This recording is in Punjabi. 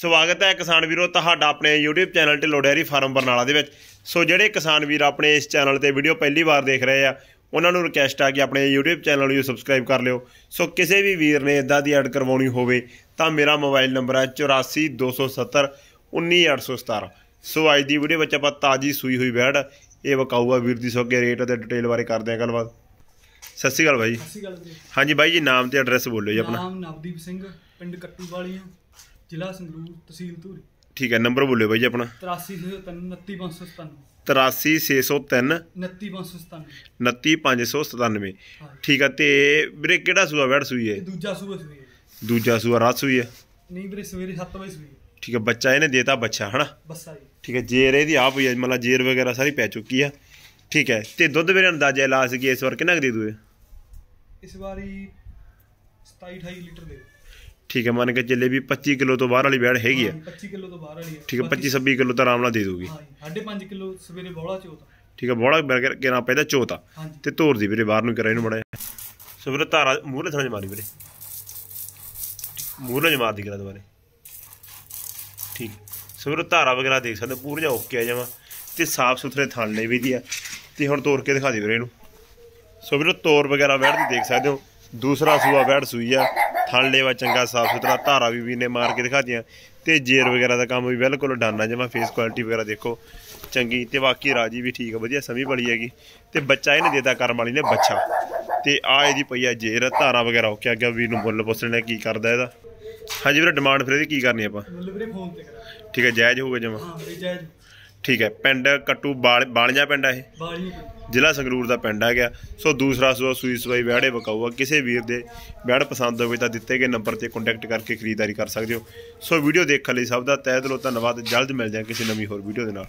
ਸਵਾਗਤ ਹੈ ਕਿਸਾਨ ਵੀਰੋ ਤੁਹਾਡਾ ਆਪਣੇ YouTube ਚੈਨਲ ਤੇ ਡੈਰੀ ਫਾਰਮ ਬਰਨਾਲਾ ਦੇ ਵਿੱਚ ਸੋ ਜਿਹੜੇ ਕਿਸਾਨ ਵੀਰ ਆਪਣੇ ਇਸ ਚੈਨਲ ਤੇ ਵੀਡੀਓ ਪਹਿਲੀ ਵਾਰ ਦੇਖ ਰਹੇ ਆ ਉਹਨਾਂ ਨੂੰ ਰਿਕਵੈਸਟ ਆ ਕਿ ਆਪਣੇ YouTube ਚੈਨਲ ਨੂੰ ਸਬਸਕ੍ਰਾਈਬ ਕਰ ਲਿਓ ਸੋ ਕਿਸੇ ਵੀ ਵੀਰ ਨੇ ਇਦਾਂ ਦੀ ਐਡ ਕਰਵਾਉਣੀ ਹੋਵੇ ਤਾਂ ਮੇਰਾ ਮੋਬਾਈਲ ਨੰਬਰ ਹੈ 8427719817 ਸੋ ਅੱਜ ਦੀ ਵੀਡੀਓ ਵਿੱਚ ਆਪਾਂ ਤਾਜੀ ਸੂਈ ਹੋਈ ਬੈੜ ਇਹ ਵਕਾਊਆ ਵੀਰ ਦੀ ਸੋਕੇ ਰੇਟ ਅਤੇ ਡਿਟੇਲ ਬਾਰੇ ਕਰਦੇ ਆ ਗੱਲਬਾਤ ਸਤਿ ਸ਼੍ਰੀ ਅਕਾਲ ਭਾਈ ਸਤਿ ਸ਼੍ਰੀ ਅਕਾਲ ਜੀ ਹਾਂਜੀ ਭਾਈ ਜੀ ਨਾਮ ਤੇ ਐਡਰੈਸ ਬੋਲੋ ਜੀ ਆਪਣਾ ਨਾਮ ਨਵਦੀਪ ਸਿੰਘ ਪਿੰਡ ਕੱਟੂ ਵਾਲੀ ਆ ਜ਼ਿਲ੍ਹਾ ਸੰਗਰੂਰ ਤਹਿਸੀਲ ਧੂਰੀ ਠੀਕ ਹੈ ਨੰਬਰ ਬੋਲਿਓ ਬਾਈ ਜੀ ਆਪਣਾ 29597 83603 29597 ਠੀਕ ਹੈ ਤੇ ਵੀਰੇ ਕਿਹੜਾ ਸੂਆ ਵੜ ਸੂਈ ਹੈ ਦੂਜਾ ਸੂਆ ਸੂਈ ਹੈ ਦੂਜਾ ਸੂਆ ਰਾਤ ਸੂਈ ਹੈ ਨਹੀਂ ਵੀਰੇ ਸਵੇਰੇ 7 ਵਜੇ ਸੂਈ ਠੀਕ ਹੈ ਬੱਚਾ ਇਹਨੇ ਦੇਤਾ ਬੱਚਾ ਹਨਾ ਬੱਸਾ ਜੀ ਠੀਕ ਹੈ ਜੇਰ ਇਹਦੀ ਆਪ ਹੋਈ ਹੈ ਮਤਲਬ ਜੇਰ ਵਗੈਰਾ ਸਾਰੀ ਪੈ ਚੁੱਕੀ ਆ ਠੀਕ ਹੈ ਤੇ ਦੁੱਧ ਵੀਰੇ ਅੰਦਾਜ਼ਾ ਲਾ ਸਕੀ ਇਸ ਵਾਰ ਕਿੰਨਾ ਦੇ ਦੂਏ ਇਸ ਵਾਰੀ 27 28 ਲੀਟਰ ਦੇ ਠੀਕ ਹੈ ਮੰਨ ਕੇ ਚੱਲੇ ਵੀ 25 ਕਿਲੋ ਤੋਂ ਬਾਹਰ ਵਾਲੀ ਬੈੜ ਹੈਗੀ ਆ 25 ਕਿਲੋ ਤੋਂ ਬਾਹਰ ਵਾਲੀ ਠੀਕ ਹੈ 25 26 ਕਿਲੋ ਤਾਂ ਆਰਾਮ ਨਾਲ ਦੇ ਦੂਗੀ ਹਾਂਜੀ 5.5 ਕਿਲੋ ਸਵੇਰੇ ਬੋਲਾ ਚੋਤਾ ਠੀਕ ਹੈ ਬੋਲਾ ਬਰਗਰ ਕੇ ਨਾ ਪੈਦਾ ਚੋਤਾ ਤੇ ਧੋਰ ਦੀ ਵੀਰੇ ਬਾਹਰ ਨੂੰ ਕਰਾ ਇਹਨੂੰ ਮੜਾ ਸੋ ਵੀਰੇ ਧਾਰਾ ਮੂਹਰੇ ਥਣੇ ਮਾਰੀ ਵੀਰੇ ਮੂਹਰੇ ਜਮਾ ਦੀ ਕਰਾ ਦੁਬਾਰੇ ਠੀਕ ਸੋ ਵੀਰੇ ਧਾਰਾ ਵਗੈਰਾ ਦੇਖ ਸਕਦੇ ਪੂਰੀਆਂ ਓਕੇ ਆ ਜਾਵਾ ਤੇ ਸਾਫ ਸੁਥਰੇ ਥਣ ਲੈ ਵੀ ਦੀ ਆ ਤੇ ਹੁਣ ਤੋਰ ਕੇ ਦਿਖਾ ਦੇ ਵੀਰੇ ਇਹਨੂੰ ਸੋ ਵੀਰੇ ਤੋਰ ਵਗੈਰਾ ਵੈੜ ਦੀ ਦੇਖ ਸਕਦੇ ਹੋ ਦੂਸਰਾ ਸੂਆ ਬੈਠ ਸੂਈ ਆ ਥਣ ਵਾ ਚੰਗਾ ਸਾਫ ਸੁਥਰਾ ਧਾਰਾ ਵੀ ਵੀ ਨੇ ਮਾਰ ਕੇ ਦਿਖਾਤੀਆਂ ਤੇ ਜੇਰ ਵਗੈਰਾ ਦਾ ਕੰਮ ਵੀ ਬਿਲਕੁਲ ਡਾਨਾ ਜਮਾ ਫੇਸ ਕੁਆਲਿਟੀ ਵਗੈਰਾ ਦੇਖੋ ਚੰਗੀ ਤੇ ਬਾਕੀ ਰਾਜੀ ਵੀ ਠੀਕ ਵਧੀਆ ਸਮੀ ਬਲੀ ਹੈਗੀ ਤੇ ਬੱਚਾ ਇਹਨੇ ਦੇਤਾ ਕਰਮ ਵਾਲੀ ਨੇ ਬੱਚਾ ਤੇ ਆ ਇਹਦੀ ਪਈਆ ਜੇਰ ਧਾਰਾ ਵਗੈਰਾ ਹੋ ਕੇ ਅੱਗੇ ਵੀ ਨੂੰ ਬੁੱਲ ਪੁੱਛ ਲੈਣਾ ਕੀ ਕਰਦਾ ਇਹਦਾ ਹਾਂਜੀ ਵੀਰੇ ਡਿਮਾਂਡ ਫਿਰ ਇਹਦੀ ਕੀ ਕਰਨੀ ਆਪਾਂ ਫੋਨ ਤੇ ਕਰਾ ਠੀਕ ਹੈ ਜਾਇਜ਼ ਹੋਊਗਾ ਜਮਾ ਹਾਂ ਜਾਇਜ਼ ਠੀਕ ਹੈ ਪਿੰਡ ਕਟੂ ਬਾਲ ਬਾਲੀਆਂ ਪਿੰਡ ਆ ਇਹ ਬਾਲੀਆਂ ਜ਼ਿਲ੍ਹਾ ਸੰਗਰੂਰ ਦਾ ਪਿੰਡ ਆ ਗਿਆ ਸੋ ਦੂਸਰਾ ਸੋ ਸੂਈ ਸਵਾਈ ਵਿਆੜੇ ਬਕਾਊਆ ਕਿਸੇ ਵੀਰ ਦੇ ਵਿਆੜ ਪਸੰਦ ਹੋਵੇ ਤਾਂ ਦਿੱਤੇ ਗਏ ਨੰਬਰ ਤੇ ਕੰਟੈਕਟ ਕਰਕੇ ਖਰੀਦਦਾਰੀ ਕਰ ਸਕਦੇ ਹੋ ਸੋ ਵੀਡੀਓ ਦੇਖਣ ਲਈ ਸਭ ਦਾ ਤਹਿ ਦਿਲੋਂ ਧੰਨਵਾਦ ਜਲਦ ਮਿਲਦੇ ਹਾਂ ਕਿਸੇ ਨਵੀਂ ਹੋਰ ਵੀਡੀਓ ਦੇ ਨਾਲ